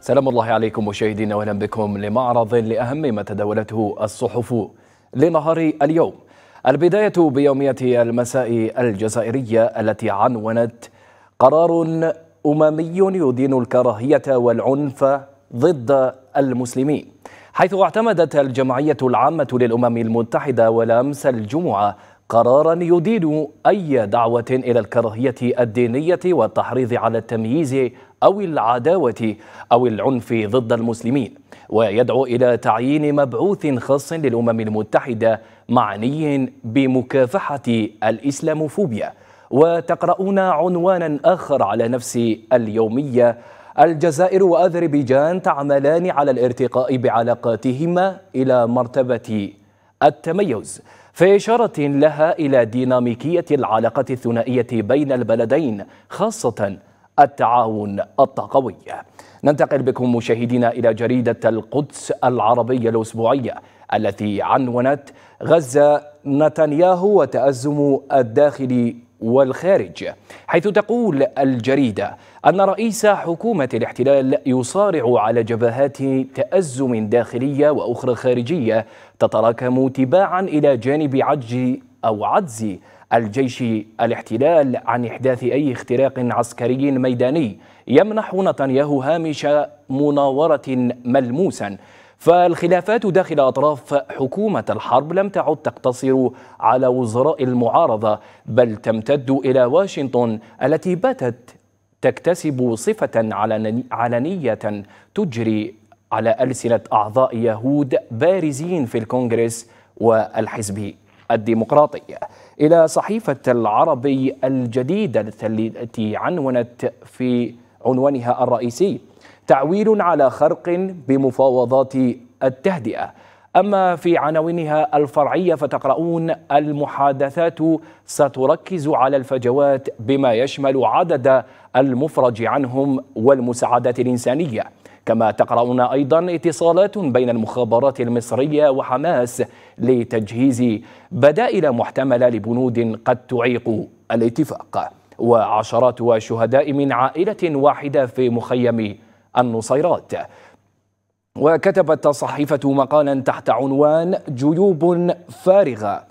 سلام الله عليكم مشاهدينا واهلا بكم لمعرض لاهم ما تداولته الصحف لنهار اليوم. البدايه بيوميه المساء الجزائريه التي عنونت قرار اممي يدين الكراهيه والعنف ضد المسلمين. حيث اعتمدت الجمعيه العامه للامم المتحده ولامس الجمعه قرارا يدين اي دعوه الى الكراهيه الدينيه والتحريض على التمييز أو العداوة أو العنف ضد المسلمين ويدعو إلى تعيين مبعوث خاص للأمم المتحدة معني بمكافحة الإسلاموفوبيا وتقرؤون عنوانا آخر على نفس اليومية الجزائر وأذربيجان تعملان على الارتقاء بعلاقاتهما إلى مرتبة التميز في إشارة لها إلى ديناميكية العلاقة الثنائية بين البلدين خاصة التعاون الطاقوي ننتقل بكم مشاهدينا إلى جريدة القدس العربية الأسبوعية التي عنونت غزة نتنياهو وتأزم الداخل والخارج حيث تقول الجريدة أن رئيس حكومة الاحتلال يصارع على جبهات تأزم داخلية وأخرى خارجية تتراكم تباعا إلى جانب عجز أو عجز الجيش الاحتلال عن إحداث أي اختراق عسكري ميداني يمنح نتنياهو هامش مناورة ملموسا فالخلافات داخل أطراف حكومة الحرب لم تعد تقتصر على وزراء المعارضة بل تمتد إلى واشنطن التي باتت تكتسب صفة علنية تجري على ألسنة أعضاء يهود بارزين في الكونغرس والحزب الديمقراطي إلى صحيفة العربي الجديدة التي عنونت في عنوانها الرئيسي تعويل على خرق بمفاوضات التهدئة أما في عناوينها الفرعية فتقرؤون المحادثات ستركز على الفجوات بما يشمل عدد المفرج عنهم والمساعدات الإنسانية كما تقرؤون أيضا اتصالات بين المخابرات المصرية وحماس لتجهيز بدائل محتملة لبنود قد تعيق الاتفاق وعشرات شهداء من عائلة واحدة في مخيم النصيرات وكتبت الصحيفة مقالا تحت عنوان جيوب فارغة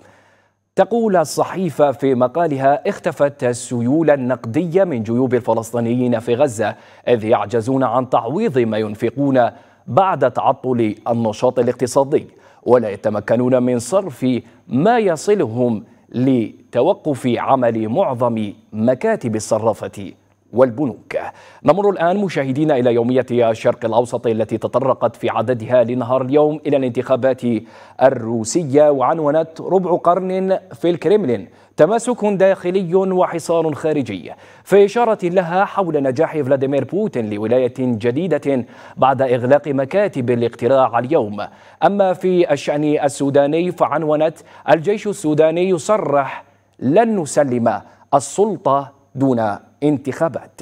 تقول الصحيفة في مقالها اختفت السيولة النقدية من جيوب الفلسطينيين في غزة إذ يعجزون عن تعويض ما ينفقون بعد تعطل النشاط الاقتصادي ولا يتمكنون من صرف ما يصلهم لتوقف عمل معظم مكاتب الصرافة والبنوك نمر الآن مشاهدينا إلى يومية الشرق الأوسط التي تطرقت في عددها لنهار اليوم إلى الانتخابات الروسية وعنونت ربع قرن في الكريملين تماسك داخلي وحصار خارجي في إشارة لها حول نجاح فلاديمير بوتين لولاية جديدة بعد إغلاق مكاتب الاقتراع اليوم أما في الشأن السوداني فعنونت الجيش السوداني يصرح لن نسلم السلطة دون انتخابات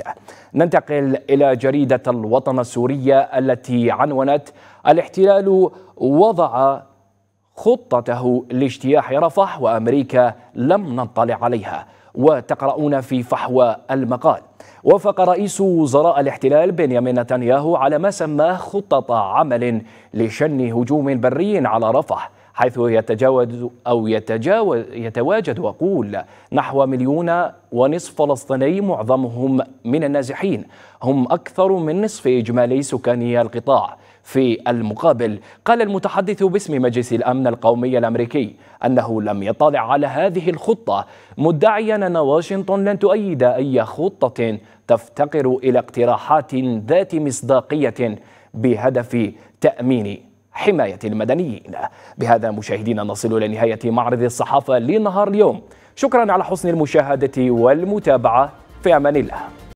ننتقل إلى جريدة الوطن السورية التي عنونت الاحتلال وضع خطته لاجتياح رفح وأمريكا لم نطلع عليها وتقرؤون في فحوى المقال وافق رئيس وزراء الاحتلال بنيامين نتنياهو على ما سماه خطة عمل لشن هجوم بري على رفح حيث يتجاوز أو يتجاوز يتواجد وأقول نحو مليون ونصف فلسطيني معظمهم من النازحين هم أكثر من نصف إجمالي سكاني القطاع في المقابل قال المتحدث باسم مجلس الأمن القومي الأمريكي أنه لم يطلع على هذه الخطة مدعيا أن واشنطن لن تؤيد أي خطة تفتقر إلى اقتراحات ذات مصداقية بهدف تأمين حماية المدنيين بهذا مشاهدينا نصل إلى نهاية معرض الصحافة لنهار اليوم شكرا على حسن المشاهدة والمتابعة في أمان الله